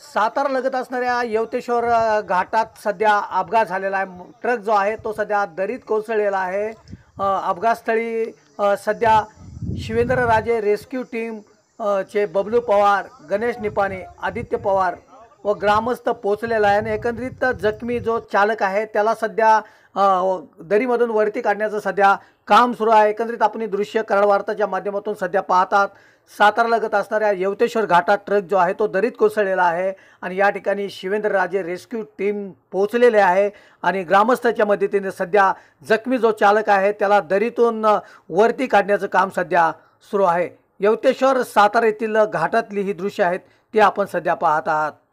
सातारा लगत असणाऱ्या यवतेश्वर घाटात सध्या अपघात झालेला आहे ट्रक जो आहे तो सध्या दरीत कोसळलेला आहे अपघातस्थळी सध्या शिवेंद्रराजे रेस्क्यू टीम चे बबलू पवार गणेश निपाणे आदित्य पवार व ग्रामस्थ पोचलेला आहे आणि एकंदरीत जखमी जो चालक आहे त्याला सध्या दरीमधून वरती काढण्याचं सध्या काम सुरू आहे एकंदरीत आपण ही दृश्य कराड वार्ताच्या माध्यमातून सध्या पाहतात सातारालगत असणाऱ्या यवतेश्वर घाटात ट्रक जो आहे तो दरीत कोसळलेला आहे आणि या ठिकाणी शिवेंद्र राजे रेस्क्यू टीम पोहोचलेले आहे आणि ग्रामस्थाच्या मदतीने सध्या जखमी जो चालक आहे त्याला दरीतून वरती काढण्याचं काम सध्या सुरू आहे यवतेश्वर सातारा येथील घाटातली ही दृश्य आहेत ती आपण सध्या पाहत आहात